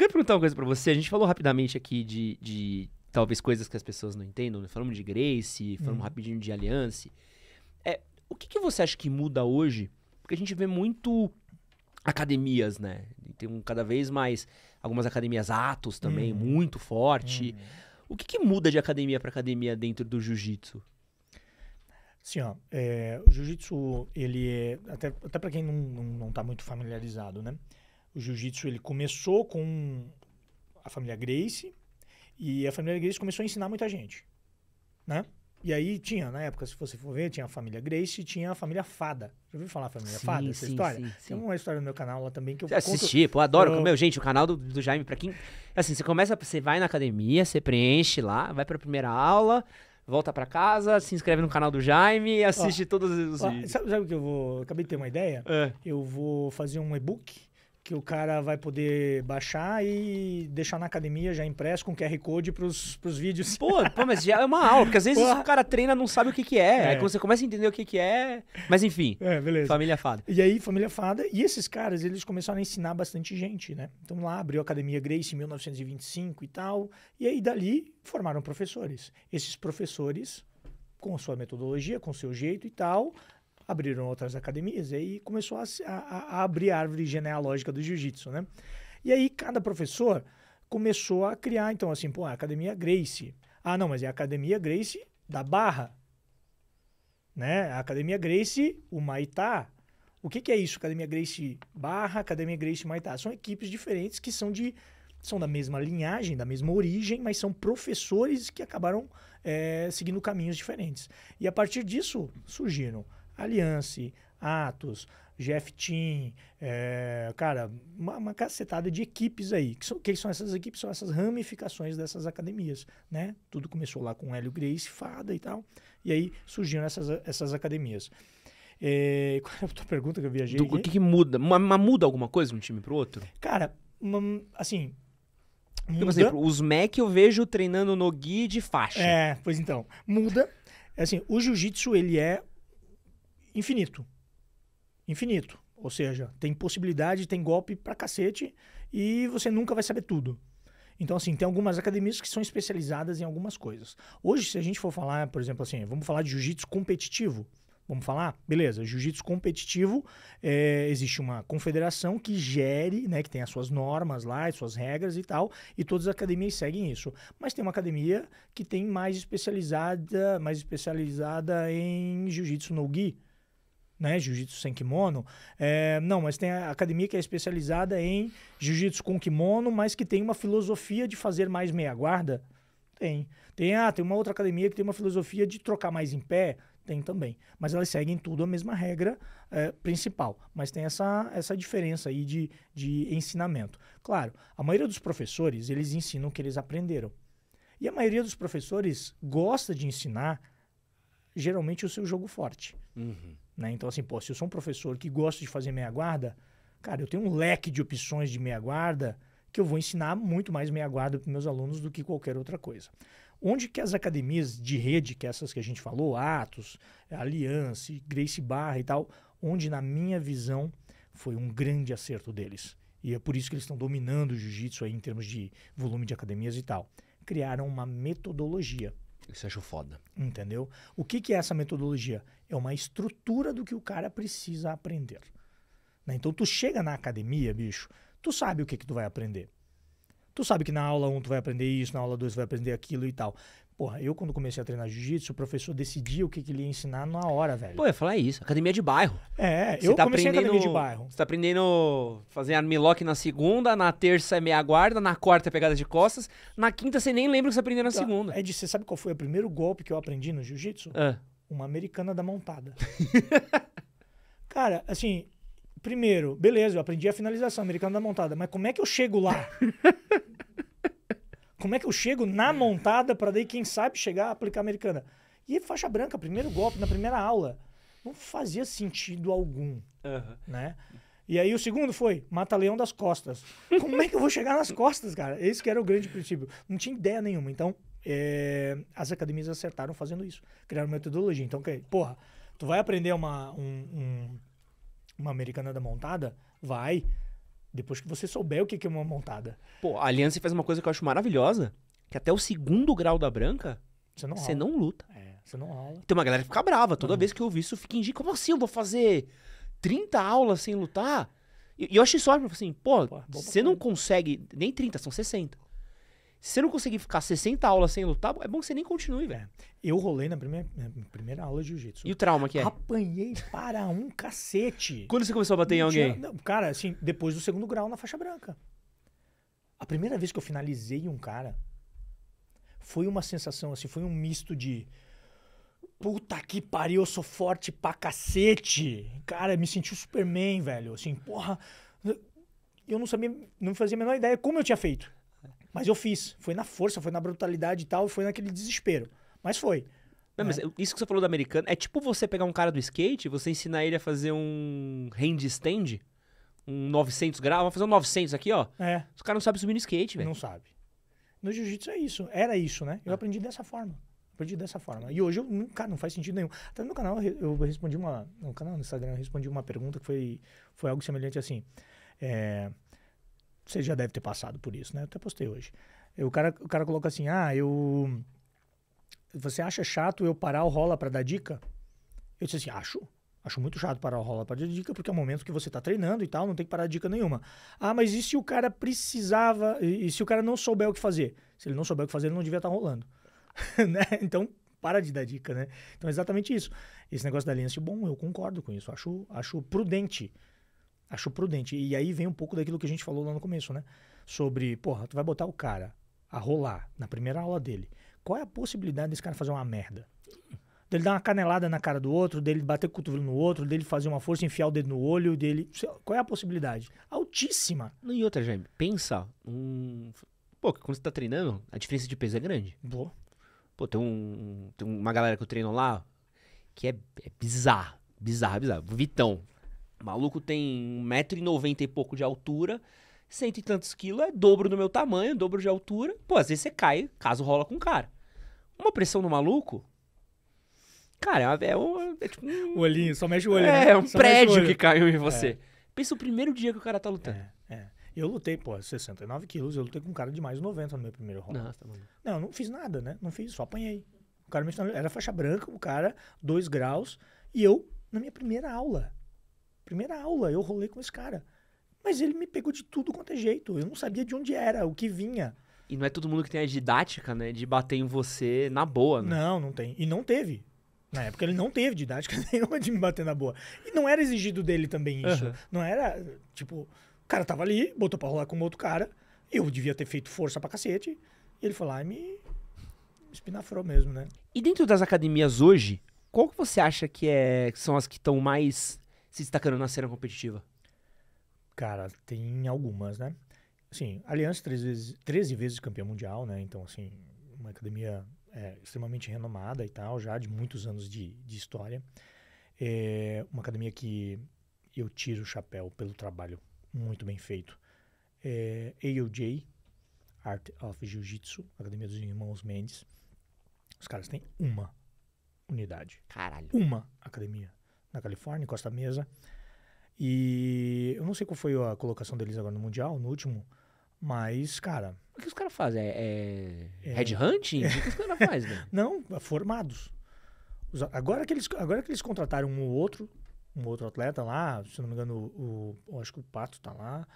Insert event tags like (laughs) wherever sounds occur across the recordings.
quero perguntar uma coisa para você. A gente falou rapidamente aqui de, de talvez coisas que as pessoas não entendam. Né? Falamos de Grace, falamos hum. rapidinho de Aliança. É, o que, que você acha que muda hoje? Porque a gente vê muito academias, né? Tem um, cada vez mais algumas academias Atos também, hum. muito forte. Hum. O que, que, muda de academia para academia dentro do jiu-jitsu? Sim, ó, é, o jiu-jitsu, ele é, até, até para quem não, não, não tá muito familiarizado, né? o jiu-jitsu ele começou com a família Grace e a família Grace começou a ensinar muita gente, né? E aí tinha, na época, se você for ver, tinha a família Grace e tinha a família Fada. Já ouviu falar a família sim, Fada, essa sim, história? Sim, Tem uma história no meu canal lá também que eu você conto... assisti, Eu adoro. Eu... Meu, gente, o canal do, do Jaime, pra quem... Assim, você começa, você vai na academia, você preenche lá, vai pra primeira aula, volta para casa, se inscreve no canal do Jaime e assiste ó, todos os ó, vídeos. Sabe, sabe o que eu vou... Acabei de ter uma ideia. É. Eu vou fazer um e-book que o cara vai poder baixar e deixar na academia já impresso com QR Code pros, pros vídeos. Pô, pô, mas já é uma aula, porque às vezes Porra. o cara treina não sabe o que que é. é. Aí quando você começa a entender o que que é... Mas enfim, é, beleza. família fada. E aí, família fada. E esses caras, eles começaram a ensinar bastante gente, né? Então lá abriu a Academia Grace em 1925 e tal. E aí dali formaram professores. Esses professores, com sua metodologia, com seu jeito e tal abriram outras academias. E aí começou a, a, a abrir a árvore genealógica do jiu-jitsu, né? E aí cada professor começou a criar, então, assim, pô, a Academia Grace. Ah, não, mas é a Academia Grace da Barra, né? A Academia Grace, o Maitá. O que, que é isso? Academia Grace Barra, Academia Grace Maitá. São equipes diferentes que são de são da mesma linhagem, da mesma origem, mas são professores que acabaram é, seguindo caminhos diferentes. E a partir disso surgiram Aliança, Atos, Jeff Team, é, cara, uma, uma, cacetada de equipes aí. Que são, que são essas equipes? São essas ramificações dessas academias, né? Tudo começou lá com Hélio Grace, Fada e tal, e aí surgiram essas, essas academias. É, (laughs) qual é a tua pergunta que eu viajei? gente. o que, que muda? Mas muda alguma coisa de um time para o outro? Cara, assim, tipo Muda. Assim, Por exemplo, os Mac eu vejo treinando no gui de faixa. É, pois então. Muda. É assim, o jiu-jitsu, ele é infinito. Infinito. Ou seja, tem possibilidade, tem golpe pra cacete e você nunca vai saber tudo. Então, assim, tem algumas academias que são especializadas em algumas coisas. Hoje, se a gente for falar, por exemplo, assim, vamos falar de jiu-jitsu competitivo. Vamos falar? Beleza, jiu-jitsu competitivo, é, existe uma confederação que gere, né, que tem as suas normas lá, as suas regras e tal, e todas as academias seguem isso. Mas tem uma academia que tem mais especializada, mais especializada em jiu-jitsu no-gi, né? Jiu-jitsu sem kimono. É, não, mas tem a academia que é especializada em jiu-jitsu com kimono, mas que tem uma filosofia de fazer mais meia guarda. Tem. Tem, ah, tem uma outra academia que tem uma filosofia de trocar mais em pé. Tem também. Mas elas seguem tudo a mesma regra é, principal. Mas tem essa, essa diferença aí de, de ensinamento. Claro, a maioria dos professores, eles ensinam o que eles aprenderam. E a maioria dos professores gosta de ensinar, geralmente, o seu jogo forte. Uhum. Né? Então, assim, pô, se eu sou um professor que gosta de fazer meia guarda, cara, eu tenho um leque de opções de meia guarda que eu vou ensinar muito mais meia guarda para meus alunos do que qualquer outra coisa. Onde que as academias de rede, que é essas que a gente falou, Atos, Aliança, Grace Barra e tal, onde na minha visão foi um grande acerto deles. E é por isso que eles estão dominando o jiu-jitsu aí em termos de volume de academias e tal. Criaram uma metodologia. Isso acho foda. Entendeu? O que, que é essa metodologia? É uma estrutura do que o cara precisa aprender. Né? Então tu chega na academia, bicho, tu sabe o que, que tu vai aprender. Tu sabe que na aula 1 um tu vai aprender isso, na aula 2 tu vai aprender aquilo e tal. Porra, eu quando comecei a treinar jiu-jitsu, o professor decidia o que, que ele ia ensinar na hora, velho. Pô, eu ia falar isso. Academia de bairro. É, você eu tá comecei aprendendo, academia de bairro. Você tá aprendendo fazer armlock na segunda, na terça é meia guarda, na quarta é pegada de costas, na quinta você nem lembra o que você aprendeu na então, segunda. segunda. É Ed, você sabe qual foi o primeiro golpe que eu aprendi no jiu-jitsu? Ah. Uma americana da montada. (laughs) Cara, assim, primeiro, beleza, eu aprendi a finalização americana da montada, mas como é que eu chego lá? (laughs) como é que eu chego na é. montada para daí, quem sabe, chegar a aplicar americana? E faixa branca, primeiro golpe, na primeira aula. Não fazia sentido algum, uhum. né? E aí o segundo foi, mata leão das costas. Como é que eu vou chegar nas costas, cara? Esse que era o grande princípio. Não tinha ideia nenhuma. Então, é, as academias acertaram fazendo isso. Criaram metodologia. Então, que porra, tu vai aprender uma, um, um, uma americana da montada? Vai. Depois que você souber o que é uma montada. Pô, a Aliança faz uma coisa que eu acho maravilhosa, que até o segundo grau da branca, você não, você não luta. É, você não rola. Tem uma galera que fica brava. Toda uhum. vez que eu ouvi isso, eu fico indico, como assim eu vou fazer 30 aulas sem lutar? E eu achei só, assim, pô, pô é você não consegue, nem 30, são 60. Se você não conseguir ficar 60 aulas sem lutar, é bom que você nem continue, velho. Eu rolei na primeira, na primeira aula de jiu-jitsu. E o trauma que é? Apanhei para um cacete. Quando você começou a bater em tinha, alguém? Não, cara, assim, depois do segundo grau na faixa branca. A primeira vez que eu finalizei um cara, foi uma sensação, assim, foi um misto de. Puta que pariu, eu sou forte pra cacete. Cara, me senti o Superman, velho. Assim, porra. Eu não sabia, não fazia a menor ideia como eu tinha feito. Mas eu fiz. Foi na força, foi na brutalidade e tal, foi naquele desespero. Mas foi. Não, né? mas isso que você falou do americano, é tipo você pegar um cara do skate, você ensinar ele a fazer um handstand, um 900 graus, vamos fazer um 900 aqui, ó. É. Os caras não sabem subir no skate, velho. Não sabe. No jiu-jitsu é isso, era isso, né? Eu ah. aprendi dessa forma. Aprendi dessa forma. E hoje, eu, cara, não faz sentido nenhum. Até no canal eu respondi uma. No canal, no Instagram, eu respondi uma pergunta que foi, foi algo semelhante assim. É, você já deve ter passado por isso, né? Eu até postei hoje. Eu, o, cara, o cara coloca assim: ah, eu. Você acha chato eu parar o rola para dar dica? Eu disse assim: acho. Acho muito chato parar o rola para dar dica, porque é o momento que você tá treinando e tal, não tem que parar dica nenhuma. Ah, mas e se o cara precisava. E, se o cara não souber o que fazer? Se ele não souber o que fazer, ele não devia estar tá rolando. (laughs) né? Então, para de dar dica, né? Então é exatamente isso. Esse negócio da aliança bom, eu concordo com isso. Acho, acho prudente Acho prudente. E aí vem um pouco daquilo que a gente falou lá no começo, né? Sobre, porra, tu vai botar o cara a rolar na primeira aula dele. Qual é a possibilidade desse cara fazer uma merda? Dele dar uma canelada na cara do outro, dele bater o cotovelo no outro, dele fazer uma força, enfiar o dedo no olho, dele. Qual é a possibilidade? Altíssima. E outra, Jaime, pensa. Um... Pô, quando você tá treinando, a diferença de peso é grande. Boa. Pô, tem, um, tem uma galera que eu treino lá que é, é bizarro. Bizarro, bizarro. Vitão. O maluco tem 1,90m e pouco de altura, cento e tantos quilos, é dobro do meu tamanho, dobro de altura. Pô, às vezes você cai, caso rola com o cara. Uma pressão no maluco. Cara, é, é um, é tipo um. O olhinho, só mexe o olho. É, né? É um só prédio que caiu em você. É. Pensa o primeiro dia que o cara tá lutando. É, é. Eu lutei, pô, 69 quilos, eu lutei com um cara de mais de 90 no meu primeiro rolo. Nossa, tá não, eu não fiz nada, né? Não fiz, só apanhei. O cara me ensinou, era faixa branca, o cara, dois graus, e eu, na minha primeira aula, Primeira aula, eu rolei com esse cara. Mas ele me pegou de tudo quanto é jeito. Eu não sabia de onde era, o que vinha. E não é todo mundo que tem a didática, né? De bater em você na boa, né? Não, não tem. E não teve. Na época ele não teve didática (laughs) nenhuma de me bater na boa. E não era exigido dele também isso. Uhum. Não era, tipo, o cara tava ali, botou pra rolar com um outro cara, eu devia ter feito força pra cacete, e ele foi lá e me espinafrou mesmo, né? E dentro das academias hoje, qual que você acha que, é, que são as que estão mais se destacando na cena competitiva? Cara, tem algumas, né? Assim, Aliança 13 vezes, 13 vezes campeã mundial, né? Então, assim, uma academia é, extremamente renomada e tal, já de muitos anos de, de história. É uma academia que eu tiro o chapéu pelo trabalho muito bem feito. É, AOJ, Art of Jiu-Jitsu, Academia dos Irmãos Mendes. Os caras têm uma unidade. Caralho. Uma academia na Califórnia, Costa Mesa. E eu não sei qual foi a colocação deles agora no Mundial, no último, mas, cara. O que os caras fazem? É, Red é... É. O que os caras fazem? Né? (laughs) não, formados. Agora que, eles, agora que eles contrataram um outro, um outro atleta lá, se não me engano, o, o acho que o Pato tá lá,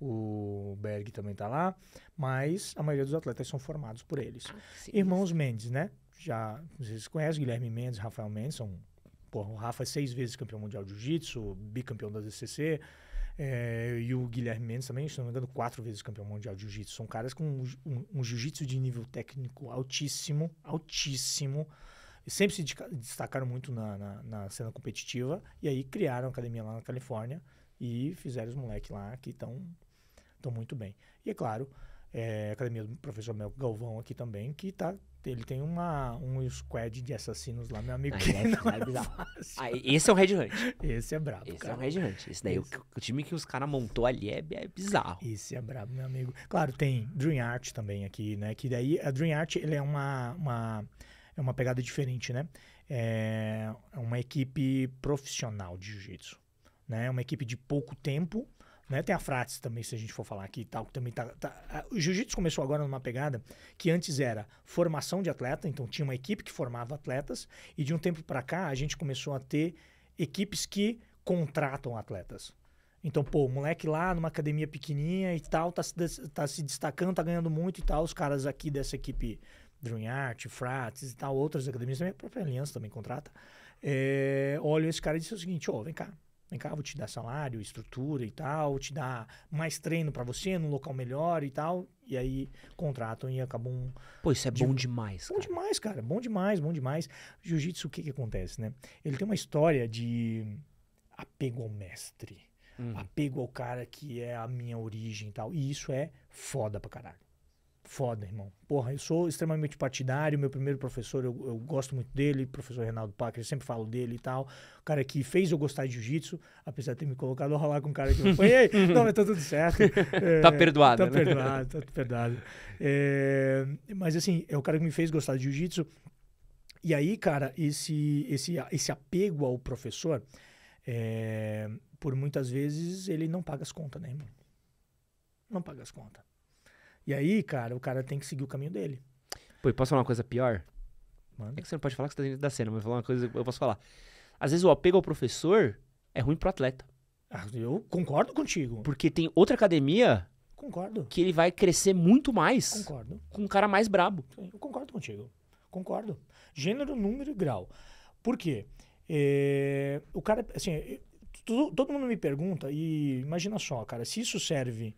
o Berg também tá lá, mas a maioria dos atletas são formados por eles. Ah, sim, Irmãos sim. Mendes, né? Já vocês conhecem, Guilherme Mendes, Rafael Mendes, são Porra, o Rafa é seis vezes campeão mundial de jiu-jitsu, bicampeão da DCC. É, eh, e o Guilherme Mendes também, se não me engano, quatro vezes campeão mundial de jiu-jitsu. São caras com um, um, um jiu-jitsu de nível técnico altíssimo, altíssimo. E sempre se destacaram muito na, na, na, cena competitiva. E aí criaram a academia lá na Califórnia e fizeram os moleques lá que estão muito bem. E é claro, é, academia do professor Mel Galvão aqui também, que tá, ele tem uma, um squad de assassinos lá, meu amigo. é, não é bizarro. Ah, esse é o Red Hunt. Esse é brabo, Esse cara. é o Red Hunt. Esse daí, esse. O, o, time que os caras montou ali é, é, bizarro. Esse é brabo, meu amigo. Claro, tem Dream Art também aqui, né? Que daí, a Dream Art, ele é uma, uma, é uma pegada diferente, né? É, é uma equipe profissional de jiu-jitsu, né? É uma equipe de pouco tempo, né? Tem a Frates também, se a gente for falar aqui e tal, que também tá. tá... O jiu-jitsu começou agora numa pegada que antes era formação de atleta, então tinha uma equipe que formava atletas, e de um tempo para cá a gente começou a ter equipes que contratam atletas. Então, pô, o moleque lá numa academia pequenininha e tal, tá se, tá se destacando, tá ganhando muito e tal. Os caras aqui dessa equipe Dream Art, Frates e tal, outras academias também, a própria Aliança também contrata. É, olham esse cara e dizem o seguinte: ô, oh, vem cá, Vem cá, vou te dar salário, estrutura e tal, te dar mais treino para você num local melhor e tal. E aí contratam e acabam. Pô, isso é de... bom demais. Bom demais, cara. Bom demais, bom demais. Jiu-jitsu, o que que acontece, né? Ele tem uma história de apego ao mestre. Uhum. Apego ao cara que é a minha origem e tal. E isso é foda pra caralho foda, irmão. Porra, eu sou extremamente partidário. Meu primeiro professor, eu, eu gosto muito dele, professor Reinaldo Packer, eu sempre falo dele e tal. O cara que fez eu gostar de jiu-jitsu, apesar de ter me colocado a rolar com um cara que eu apanhei. (laughs) não, mas tá tudo certo. Tá é, tá perdoado. Tá né? perdoado, tá perdoado. É, mas assim, é o cara que me fez gostar de jiu-jitsu. E aí, cara, esse, esse, esse apego ao professor, é, por muitas vezes, ele não paga as contas, né, irmão? Não paga as contas. E aí, cara, o cara tem que seguir o caminho dele. Pô, posso falar uma coisa pior? Mano. É que você não pode falar que você tá dentro da cena, mas falar uma coisa que eu posso falar. Às vezes o apego ao professor é ruim pro atleta. Ah, eu concordo contigo. Porque tem outra academia. Concordo. Que ele vai crescer muito mais. Concordo. Com um cara mais brabo. Eu concordo contigo. Concordo. Gênero, número e grau. Por quê? É, o cara, assim, todo, todo mundo me pergunta, e imagina só, cara, se isso serve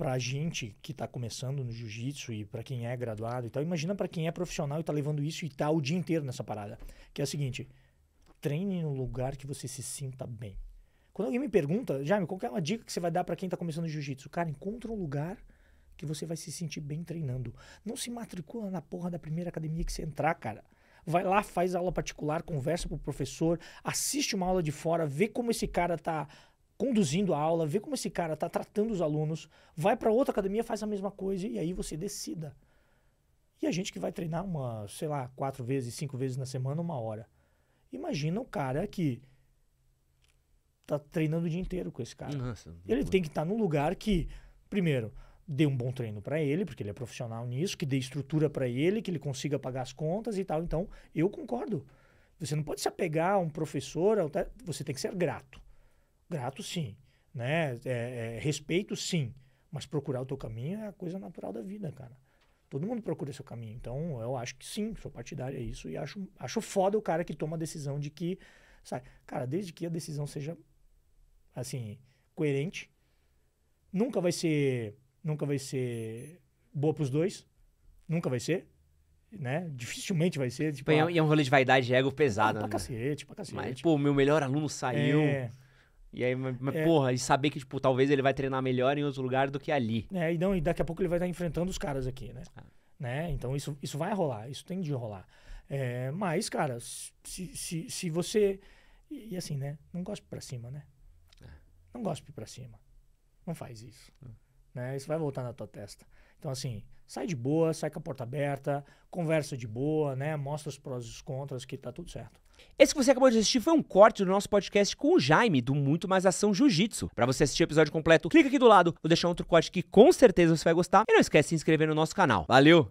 para a gente que está começando no jiu-jitsu e para quem é graduado e tal, imagina para quem é profissional e está levando isso e está o dia inteiro nessa parada. Que é o seguinte: treine no lugar que você se sinta bem. Quando alguém me pergunta, Jaime, qual é uma dica que você vai dar para quem está começando no jiu-jitsu? Cara, encontra um lugar que você vai se sentir bem treinando. Não se matricula na porra da primeira academia que você entrar, cara. Vai lá, faz aula particular, conversa com o professor, assiste uma aula de fora, vê como esse cara tá conduzindo a aula, vê como esse cara está tratando os alunos, vai para outra academia, faz a mesma coisa e aí você decida. E a gente que vai treinar uma, sei lá, quatro vezes, cinco vezes na semana, uma hora. Imagina o cara que tá treinando o dia inteiro com esse cara. Nossa, ele tem que estar tá num lugar que, primeiro, dê um bom treino para ele, porque ele é profissional nisso, que dê estrutura para ele, que ele consiga pagar as contas e tal. Então, eu concordo. Você não pode se apegar a um professor, você tem que ser grato. Grato, sim. Né? É, é, respeito, sim. Mas procurar o teu caminho é a coisa natural da vida, cara. Todo mundo procura o seu caminho. Então, eu acho que sim, sou partidário é isso. E acho, acho foda o cara que toma a decisão de que. Sabe? Cara, desde que a decisão seja, assim, coerente, nunca vai ser. Nunca vai ser boa pros dois. Nunca vai ser. Né? Dificilmente vai ser. Tipo, e é, ah é um rolê de vaidade e ego pesado. Pra né? cacete, pra cacete. Mas, pô, meu melhor aluno saiu. É e aí, mas, é. porra, e saber que, tipo, talvez ele vai treinar melhor em outro lugar do que ali. É, e, não, e daqui a pouco ele vai estar tá enfrentando os caras aqui, né? Ah. né? Então isso, isso vai rolar, isso tem de rolar. É, mas, cara, se, se, se você. E, assim, né? Não gospe pra cima, né? É. Não gospe pra cima. Não faz isso. É. Né? Isso vai voltar na tua testa. Então, assim, sai de boa, sai com a porta aberta, conversa de boa, né? Mostra os prós e os contras, que tá tudo certo. Esse que você acabou de assistir foi um corte do nosso podcast com o Jaime, do Muito Mais Ação Jiu-Jitsu. Para você assistir o episódio completo, clica aqui do lado, vou deixar outro corte que com certeza você vai gostar. E não esquece de se inscrever no nosso canal. Valeu!